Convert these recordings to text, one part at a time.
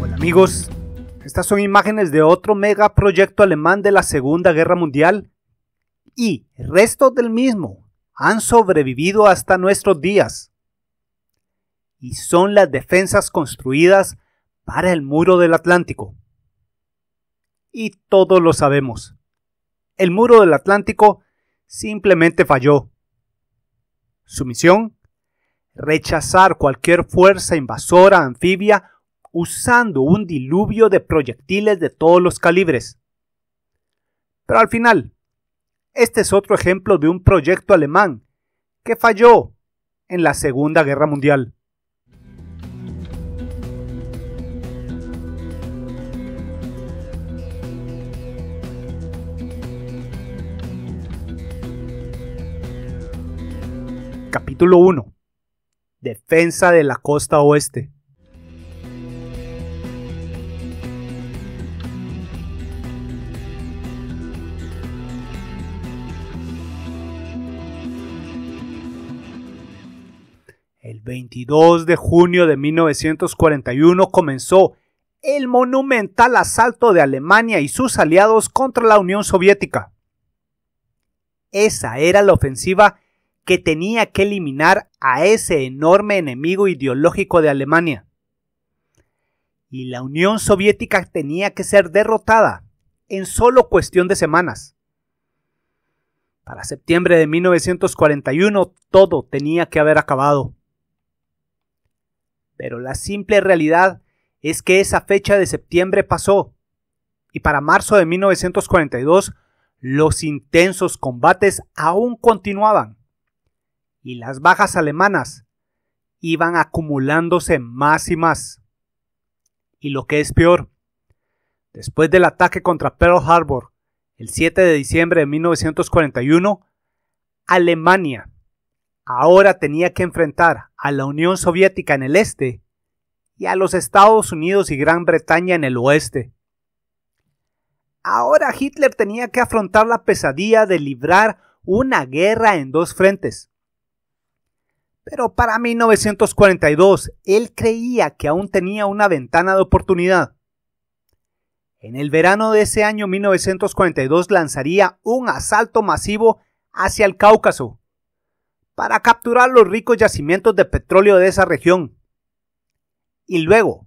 Hola amigos, estas son imágenes de otro megaproyecto alemán de la Segunda Guerra Mundial y restos del mismo han sobrevivido hasta nuestros días y son las defensas construidas para el muro del Atlántico. Y todos lo sabemos. El muro del Atlántico simplemente falló. Su misión, rechazar cualquier fuerza invasora anfibia usando un diluvio de proyectiles de todos los calibres. Pero al final, este es otro ejemplo de un proyecto alemán que falló en la Segunda Guerra Mundial. Capítulo 1. Defensa de la costa oeste. El 22 de junio de 1941 comenzó el monumental asalto de Alemania y sus aliados contra la Unión Soviética. Esa era la ofensiva que tenía que eliminar a ese enorme enemigo ideológico de Alemania. Y la Unión Soviética tenía que ser derrotada en solo cuestión de semanas. Para septiembre de 1941 todo tenía que haber acabado. Pero la simple realidad es que esa fecha de septiembre pasó y para marzo de 1942 los intensos combates aún continuaban y las bajas alemanas iban acumulándose más y más. Y lo que es peor, después del ataque contra Pearl Harbor el 7 de diciembre de 1941, Alemania ahora tenía que enfrentar a la Unión Soviética en el este y a los Estados Unidos y Gran Bretaña en el oeste. Ahora Hitler tenía que afrontar la pesadilla de librar una guerra en dos frentes, pero para 1942, él creía que aún tenía una ventana de oportunidad. En el verano de ese año 1942 lanzaría un asalto masivo hacia el Cáucaso para capturar los ricos yacimientos de petróleo de esa región. Y luego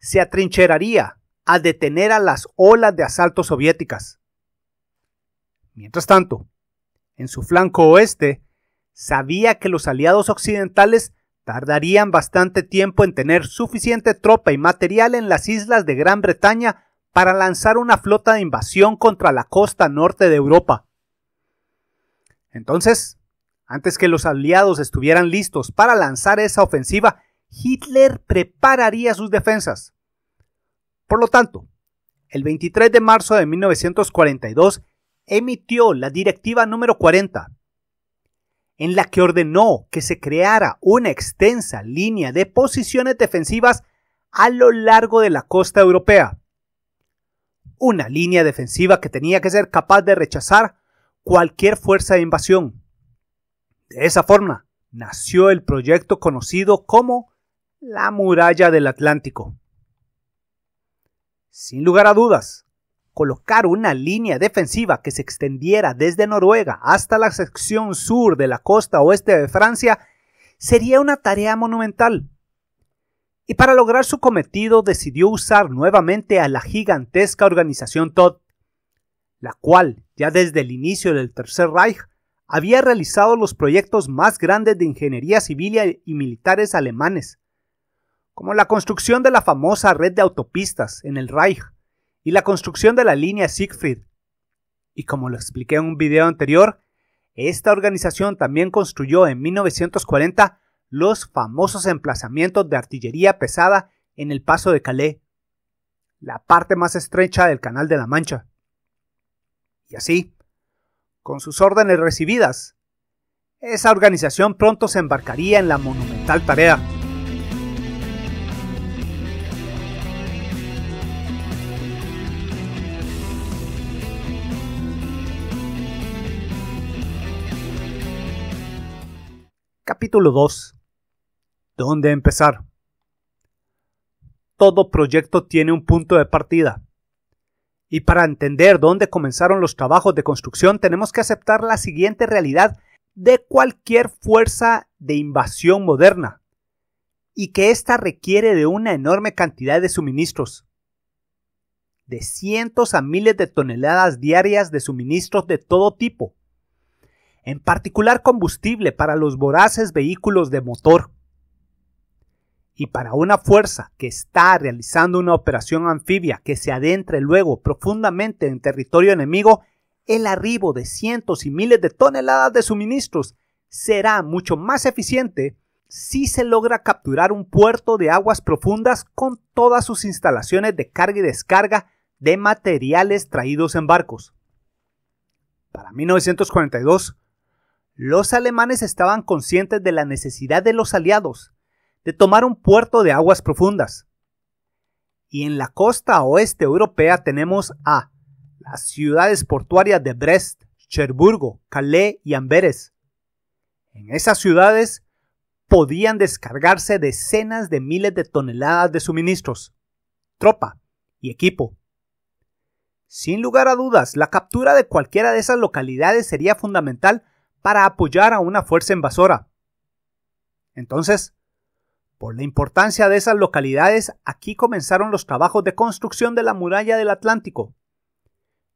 se atrincheraría a detener a las olas de asalto soviéticas. Mientras tanto, en su flanco oeste, sabía que los aliados occidentales tardarían bastante tiempo en tener suficiente tropa y material en las islas de Gran Bretaña para lanzar una flota de invasión contra la costa norte de Europa. Entonces, antes que los aliados estuvieran listos para lanzar esa ofensiva, Hitler prepararía sus defensas. Por lo tanto, el 23 de marzo de 1942 emitió la Directiva número 40, en la que ordenó que se creara una extensa línea de posiciones defensivas a lo largo de la costa europea. Una línea defensiva que tenía que ser capaz de rechazar cualquier fuerza de invasión. De esa forma, nació el proyecto conocido como la Muralla del Atlántico. Sin lugar a dudas, colocar una línea defensiva que se extendiera desde Noruega hasta la sección sur de la costa oeste de Francia sería una tarea monumental. Y para lograr su cometido decidió usar nuevamente a la gigantesca organización Todd, la cual, ya desde el inicio del Tercer Reich, había realizado los proyectos más grandes de ingeniería civil y militares alemanes, como la construcción de la famosa red de autopistas en el Reich, y la construcción de la línea Siegfried. Y como lo expliqué en un video anterior, esta organización también construyó en 1940 los famosos emplazamientos de artillería pesada en el paso de Calais, la parte más estrecha del Canal de la Mancha. Y así, con sus órdenes recibidas, esa organización pronto se embarcaría en la monumental tarea Capítulo 2. ¿Dónde empezar? Todo proyecto tiene un punto de partida. Y para entender dónde comenzaron los trabajos de construcción tenemos que aceptar la siguiente realidad de cualquier fuerza de invasión moderna, y que ésta requiere de una enorme cantidad de suministros, de cientos a miles de toneladas diarias de suministros de todo tipo, en particular combustible para los voraces vehículos de motor. Y para una fuerza que está realizando una operación anfibia que se adentre luego profundamente en territorio enemigo, el arribo de cientos y miles de toneladas de suministros será mucho más eficiente si se logra capturar un puerto de aguas profundas con todas sus instalaciones de carga y descarga de materiales traídos en barcos. Para 1942, los alemanes estaban conscientes de la necesidad de los aliados de tomar un puerto de aguas profundas. Y en la costa oeste europea tenemos a las ciudades portuarias de Brest, Cherburgo, Calais y Amberes. En esas ciudades podían descargarse decenas de miles de toneladas de suministros, tropa y equipo. Sin lugar a dudas, la captura de cualquiera de esas localidades sería fundamental para apoyar a una fuerza invasora. Entonces, por la importancia de esas localidades, aquí comenzaron los trabajos de construcción de la muralla del Atlántico.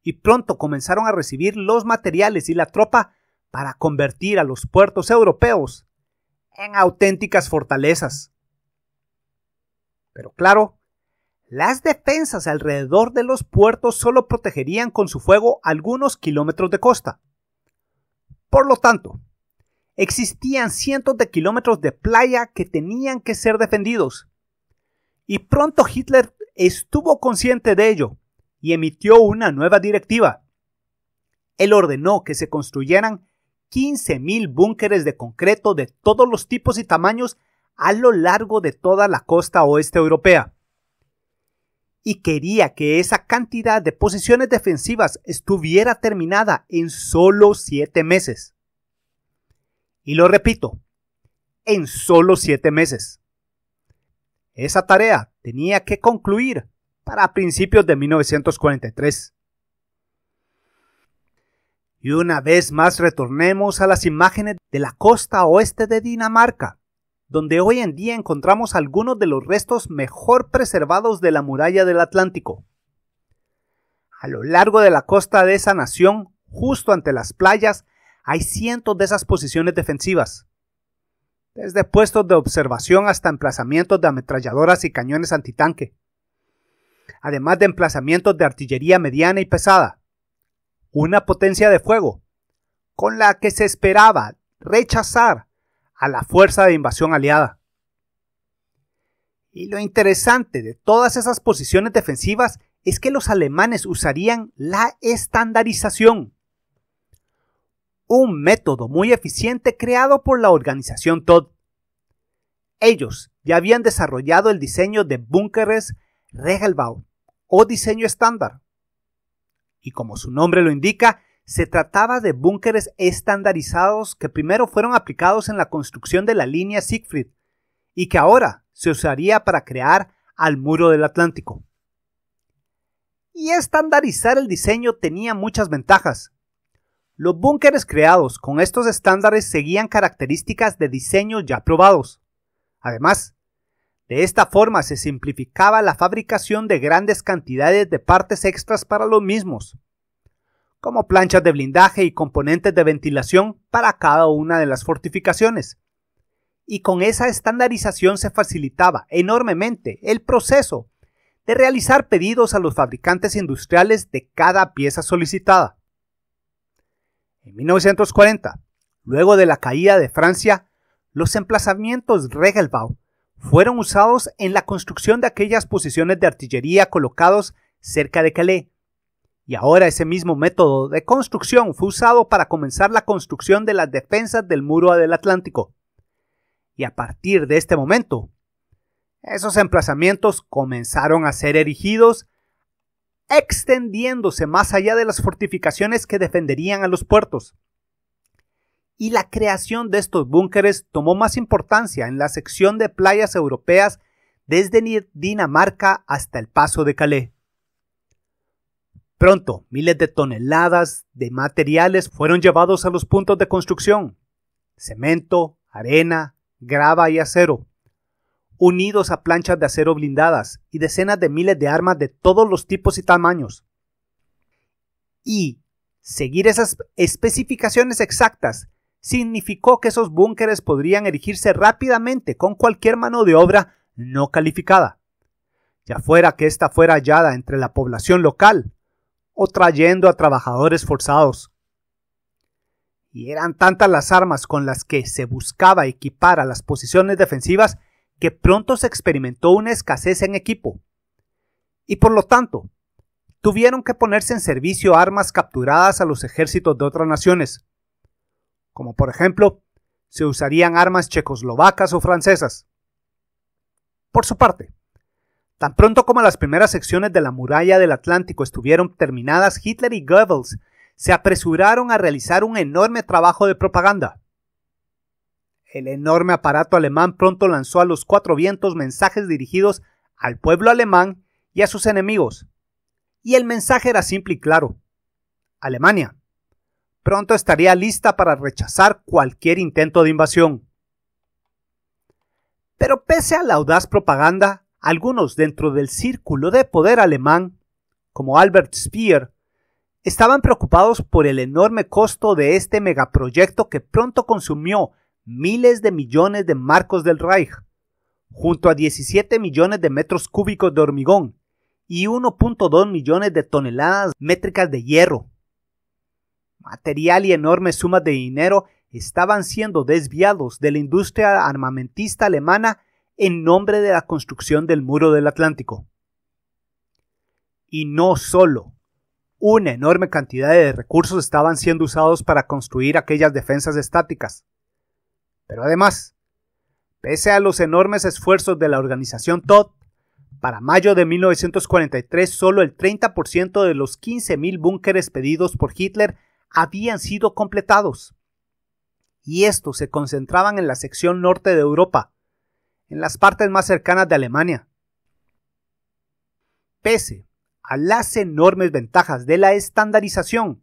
Y pronto comenzaron a recibir los materiales y la tropa para convertir a los puertos europeos en auténticas fortalezas. Pero claro, las defensas alrededor de los puertos solo protegerían con su fuego algunos kilómetros de costa. Por lo tanto, existían cientos de kilómetros de playa que tenían que ser defendidos. Y pronto Hitler estuvo consciente de ello y emitió una nueva directiva. Él ordenó que se construyeran 15.000 búnkeres de concreto de todos los tipos y tamaños a lo largo de toda la costa oeste europea y quería que esa cantidad de posiciones defensivas estuviera terminada en solo siete meses. Y lo repito, en solo siete meses. Esa tarea tenía que concluir para principios de 1943. Y una vez más retornemos a las imágenes de la costa oeste de Dinamarca, donde hoy en día encontramos algunos de los restos mejor preservados de la muralla del Atlántico. A lo largo de la costa de esa nación, justo ante las playas, hay cientos de esas posiciones defensivas. Desde puestos de observación hasta emplazamientos de ametralladoras y cañones antitanque. Además de emplazamientos de artillería mediana y pesada. Una potencia de fuego, con la que se esperaba rechazar a la fuerza de invasión aliada. Y lo interesante de todas esas posiciones defensivas es que los alemanes usarían la estandarización, un método muy eficiente creado por la organización TOD. Ellos ya habían desarrollado el diseño de búnkeres Regelbau o diseño estándar. Y como su nombre lo indica, se trataba de búnkeres estandarizados que primero fueron aplicados en la construcción de la línea Siegfried y que ahora se usaría para crear al muro del Atlántico. Y estandarizar el diseño tenía muchas ventajas. Los búnkeres creados con estos estándares seguían características de diseño ya probados. Además, de esta forma se simplificaba la fabricación de grandes cantidades de partes extras para los mismos, como planchas de blindaje y componentes de ventilación para cada una de las fortificaciones. Y con esa estandarización se facilitaba enormemente el proceso de realizar pedidos a los fabricantes industriales de cada pieza solicitada. En 1940, luego de la caída de Francia, los emplazamientos Regelbau fueron usados en la construcción de aquellas posiciones de artillería colocados cerca de Calais, y ahora ese mismo método de construcción fue usado para comenzar la construcción de las defensas del muro del Atlántico. Y a partir de este momento, esos emplazamientos comenzaron a ser erigidos, extendiéndose más allá de las fortificaciones que defenderían a los puertos. Y la creación de estos búnkeres tomó más importancia en la sección de playas europeas desde Dinamarca hasta el Paso de Calais. Pronto, miles de toneladas de materiales fueron llevados a los puntos de construcción. Cemento, arena, grava y acero, unidos a planchas de acero blindadas y decenas de miles de armas de todos los tipos y tamaños. Y seguir esas especificaciones exactas significó que esos búnkeres podrían erigirse rápidamente con cualquier mano de obra no calificada, ya fuera que ésta fuera hallada entre la población local o trayendo a trabajadores forzados. Y eran tantas las armas con las que se buscaba equipar a las posiciones defensivas que pronto se experimentó una escasez en equipo. Y por lo tanto, tuvieron que ponerse en servicio armas capturadas a los ejércitos de otras naciones, como por ejemplo se usarían armas checoslovacas o francesas. Por su parte, Tan pronto como las primeras secciones de la muralla del Atlántico estuvieron terminadas, Hitler y Goebbels se apresuraron a realizar un enorme trabajo de propaganda. El enorme aparato alemán pronto lanzó a los cuatro vientos mensajes dirigidos al pueblo alemán y a sus enemigos. Y el mensaje era simple y claro. Alemania pronto estaría lista para rechazar cualquier intento de invasión. Pero pese a la audaz propaganda, algunos dentro del círculo de poder alemán, como Albert Speer, estaban preocupados por el enorme costo de este megaproyecto que pronto consumió miles de millones de marcos del Reich, junto a 17 millones de metros cúbicos de hormigón y 1.2 millones de toneladas métricas de hierro. Material y enormes sumas de dinero estaban siendo desviados de la industria armamentista alemana en nombre de la construcción del muro del Atlántico. Y no solo, una enorme cantidad de recursos estaban siendo usados para construir aquellas defensas estáticas. Pero además, pese a los enormes esfuerzos de la organización Todd, para mayo de 1943 solo el 30% de los 15.000 búnkeres pedidos por Hitler habían sido completados. Y estos se concentraban en la sección norte de Europa, en las partes más cercanas de Alemania. Pese a las enormes ventajas de la estandarización,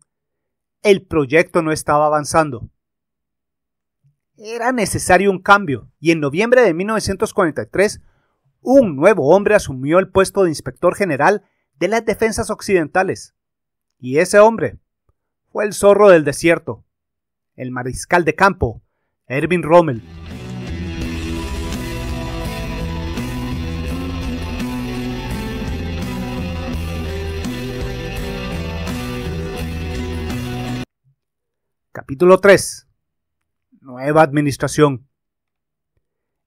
el proyecto no estaba avanzando. Era necesario un cambio y en noviembre de 1943 un nuevo hombre asumió el puesto de inspector general de las defensas occidentales. Y ese hombre fue el zorro del desierto, el mariscal de campo, Erwin Rommel. Capítulo 3. Nueva administración.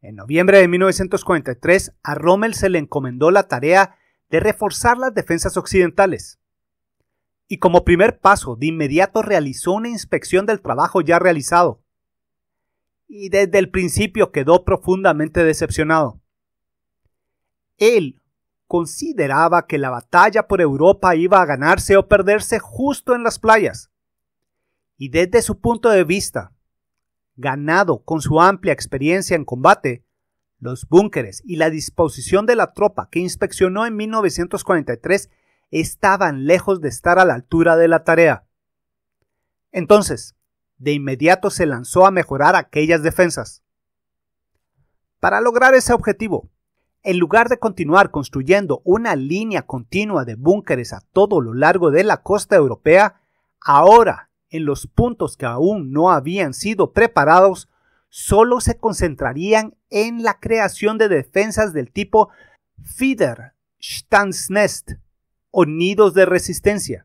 En noviembre de 1943, a Rommel se le encomendó la tarea de reforzar las defensas occidentales. Y como primer paso, de inmediato realizó una inspección del trabajo ya realizado. Y desde el principio quedó profundamente decepcionado. Él consideraba que la batalla por Europa iba a ganarse o perderse justo en las playas y desde su punto de vista, ganado con su amplia experiencia en combate, los búnkeres y la disposición de la tropa que inspeccionó en 1943 estaban lejos de estar a la altura de la tarea. Entonces, de inmediato se lanzó a mejorar aquellas defensas. Para lograr ese objetivo, en lugar de continuar construyendo una línea continua de búnkeres a todo lo largo de la costa europea, ahora en los puntos que aún no habían sido preparados, solo se concentrarían en la creación de defensas del tipo feeder, Stanznest o nidos de resistencia.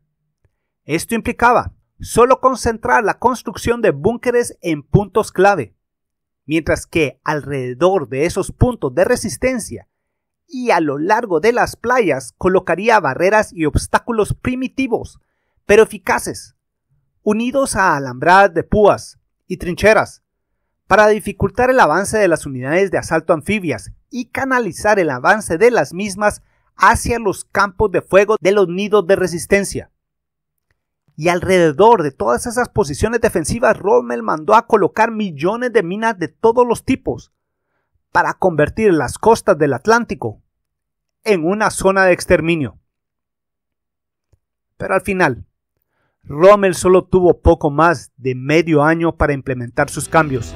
Esto implicaba solo concentrar la construcción de búnkeres en puntos clave, mientras que alrededor de esos puntos de resistencia y a lo largo de las playas colocaría barreras y obstáculos primitivos, pero eficaces, unidos a alambradas de púas y trincheras, para dificultar el avance de las unidades de asalto anfibias y canalizar el avance de las mismas hacia los campos de fuego de los nidos de resistencia. Y alrededor de todas esas posiciones defensivas, Rommel mandó a colocar millones de minas de todos los tipos para convertir las costas del Atlántico en una zona de exterminio. Pero al final, Rommel solo tuvo poco más de medio año para implementar sus cambios.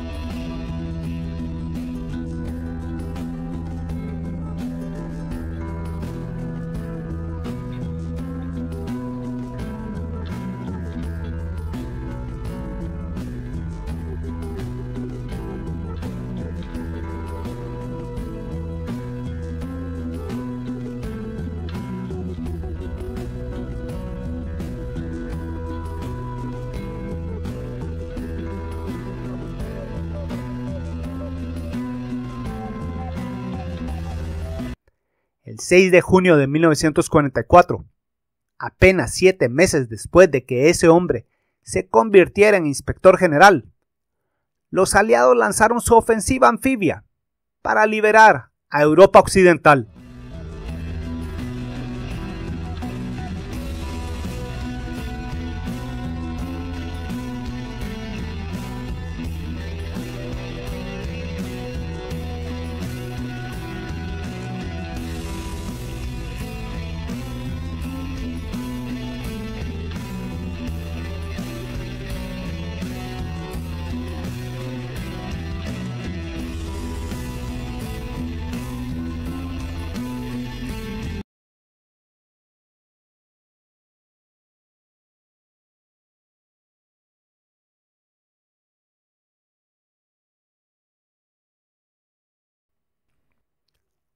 6 de junio de 1944, apenas siete meses después de que ese hombre se convirtiera en inspector general, los aliados lanzaron su ofensiva anfibia para liberar a Europa Occidental.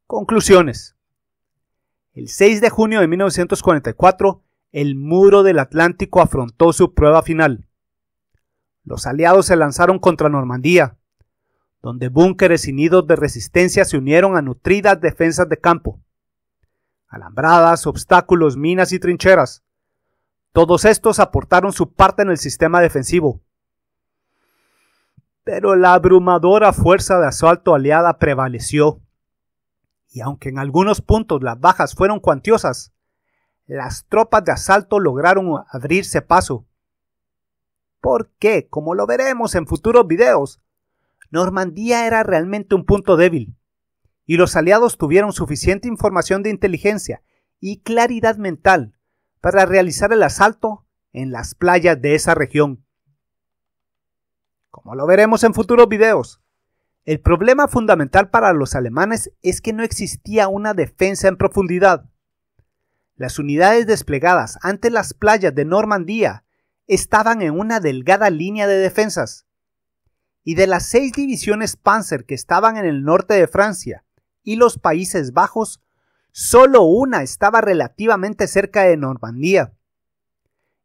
Conclusiones. El 6 de junio de 1944, el muro del Atlántico afrontó su prueba final. Los aliados se lanzaron contra Normandía, donde búnkeres y nidos de resistencia se unieron a nutridas defensas de campo. Alambradas, obstáculos, minas y trincheras. Todos estos aportaron su parte en el sistema defensivo. Pero la abrumadora fuerza de asalto aliada prevaleció y aunque en algunos puntos las bajas fueron cuantiosas, las tropas de asalto lograron abrirse paso. Porque, como lo veremos en futuros videos, Normandía era realmente un punto débil, y los aliados tuvieron suficiente información de inteligencia y claridad mental para realizar el asalto en las playas de esa región. Como lo veremos en futuros videos, el problema fundamental para los alemanes es que no existía una defensa en profundidad. Las unidades desplegadas ante las playas de Normandía estaban en una delgada línea de defensas. Y de las seis divisiones Panzer que estaban en el norte de Francia y los Países Bajos, solo una estaba relativamente cerca de Normandía.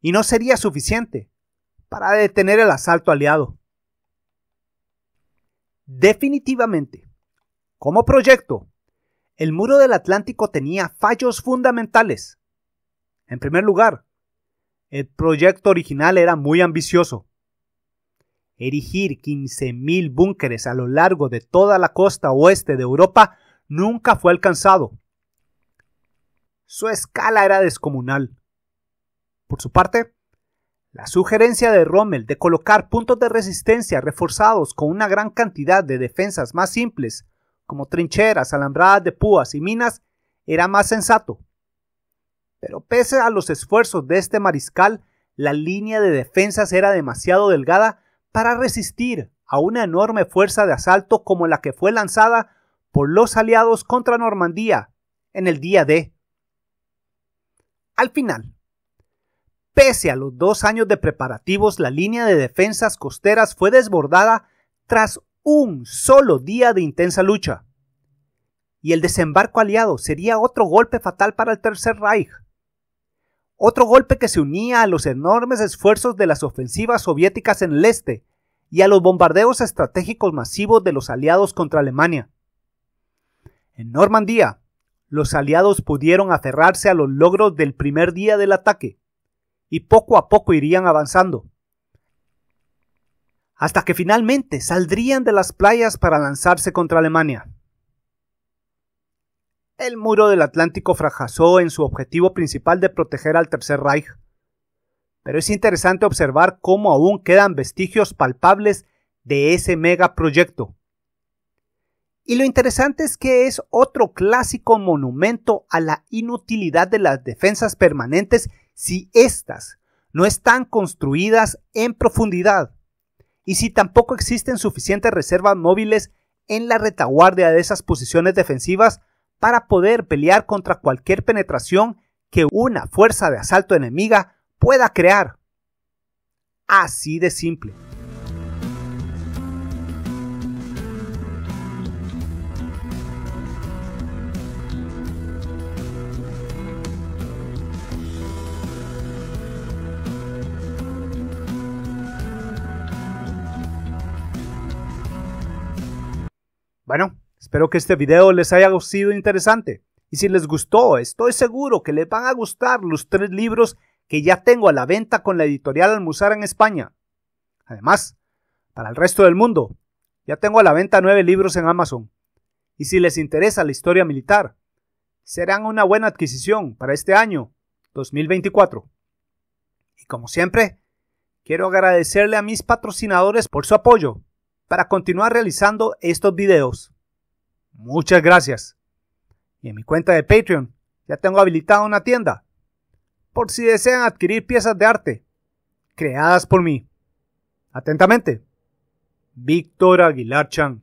Y no sería suficiente para detener el asalto aliado. Definitivamente, como proyecto, el muro del Atlántico tenía fallos fundamentales. En primer lugar, el proyecto original era muy ambicioso. Erigir 15.000 búnkeres a lo largo de toda la costa oeste de Europa nunca fue alcanzado. Su escala era descomunal. Por su parte, la sugerencia de Rommel de colocar puntos de resistencia reforzados con una gran cantidad de defensas más simples, como trincheras, alambradas de púas y minas, era más sensato. Pero pese a los esfuerzos de este mariscal, la línea de defensas era demasiado delgada para resistir a una enorme fuerza de asalto como la que fue lanzada por los aliados contra Normandía en el día D. Al final, Pese a los dos años de preparativos, la línea de defensas costeras fue desbordada tras un solo día de intensa lucha. Y el desembarco aliado sería otro golpe fatal para el Tercer Reich. Otro golpe que se unía a los enormes esfuerzos de las ofensivas soviéticas en el este y a los bombardeos estratégicos masivos de los aliados contra Alemania. En Normandía, los aliados pudieron aferrarse a los logros del primer día del ataque y poco a poco irían avanzando, hasta que finalmente saldrían de las playas para lanzarse contra Alemania. El muro del Atlántico fracasó en su objetivo principal de proteger al Tercer Reich, pero es interesante observar cómo aún quedan vestigios palpables de ese megaproyecto. Y lo interesante es que es otro clásico monumento a la inutilidad de las defensas permanentes si éstas no están construidas en profundidad y si tampoco existen suficientes reservas móviles en la retaguardia de esas posiciones defensivas para poder pelear contra cualquier penetración que una fuerza de asalto enemiga pueda crear. Así de simple. Espero que este video les haya sido interesante. Y si les gustó, estoy seguro que les van a gustar los tres libros que ya tengo a la venta con la editorial Almuzara en España. Además, para el resto del mundo, ya tengo a la venta nueve libros en Amazon. Y si les interesa la historia militar, serán una buena adquisición para este año 2024. Y como siempre, quiero agradecerle a mis patrocinadores por su apoyo para continuar realizando estos videos. Muchas gracias. Y en mi cuenta de Patreon ya tengo habilitada una tienda por si desean adquirir piezas de arte creadas por mí. Atentamente, Víctor Aguilar Chan.